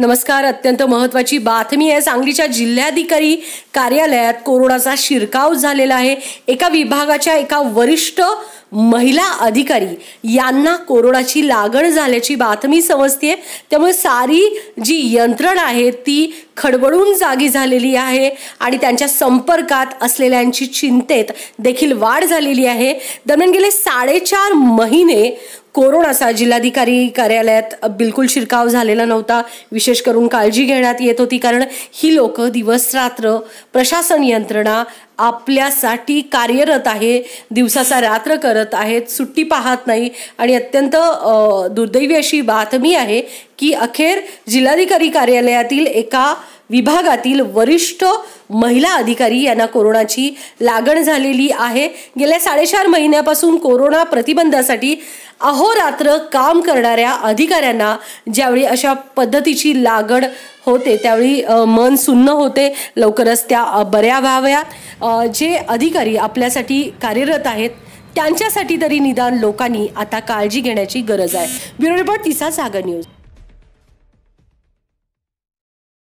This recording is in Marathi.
नमस्कार अत्यंत महत्त्वाची बातमी आहे सांगलीच्या जिल्हाधिकारी कार्यालयात कोरोनाचा शिरकाव झालेला आहे एका विभागाच्या एका वरिष्ठ महिला अधिकारी यांना कोरोनाची लागण झाल्याची बातमी समजते त्यामुळे सारी जी यंत्रणा आहे ती खडबडून जागी झालेली आहे आणि त्यांच्या संपर्कात असलेल्यांची चिंतेत देखील वाढ झालेली आहे दरम्यान गेले साडेचार महिने कोरोनाचा जिल्हाधिकारी कार्यालयात बिलकुल शिरकाव झालेला नव्हता विशेष करून काळजी घेण्यात येत होती कारण ही लोक दिवस रात्र प्रशासन यंत्रणा आपल्यासाठी कार्यरत आहे दिवसाचा रात्र करत आहेत सुट्टी पाहत नाही आणि अत्यंत दुर्दैवी अशी बातमी आहे की अखेर जिल्हाधिकारी कार्यालयातील एका विभागातील वरिष्ठ महिला अधिकारी यांना कोरोनाची लागण झालेली आहे गेल्या साडेचार महिन्यापासून कोरोना प्रतिबंधासाठी अहोरात्र काम करणाऱ्या अधिकाऱ्यांना ज्यावेळी अशा पद्धतीची लागण होते त्यावेळी मन सुन्न होते लवकरच त्या बऱ्या व्हाव्यात जे अधिकारी आपल्यासाठी कार्यरत आहेत त्यांच्यासाठी तरी निदान लोकांनी आता काळजी घेण्याची गरज आहे ब्युरो रिपोर्ट तिचा सागर न्यूज